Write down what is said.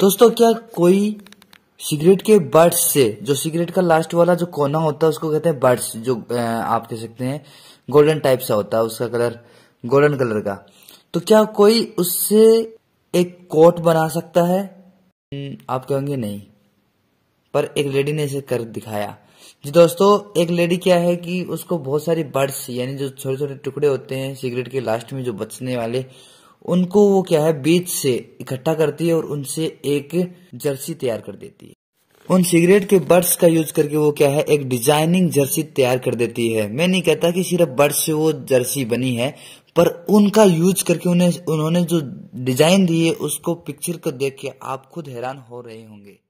दोस्तों क्या कोई सिगरेट के बर्ड्स से जो सिगरेट का लास्ट वाला जो कोना होता है उसको कहते हैं बर्ड्स जो आप कह सकते हैं गोल्डन टाइप सा होता है उसका कलर गोल्डन कलर का तो क्या कोई उससे एक कोट बना सकता है हम्म, आप कहेंगे नहीं पर एक लेडी ने इसे कर दिखाया जी दोस्तों एक लेडी क्या है कि उसको बहुत सारी बर्ड्स यानी जो छोटे छोटे टुकड़े होते हैं सिगरेट के लास्ट में जो बचने वाले उनको वो क्या है बीज से इकट्ठा करती है और उनसे एक जर्सी तैयार कर देती है उन सिगरेट के बर्ड्स का यूज करके वो क्या है एक डिजाइनिंग जर्सी तैयार कर देती है मैं नहीं कहता कि सिर्फ बर्ड्स से वो जर्सी बनी है पर उनका यूज करके उन्हें उन्होंने जो डिजाइन दी है उसको पिक्चर को देख के आप खुद हैरान हो रहे होंगे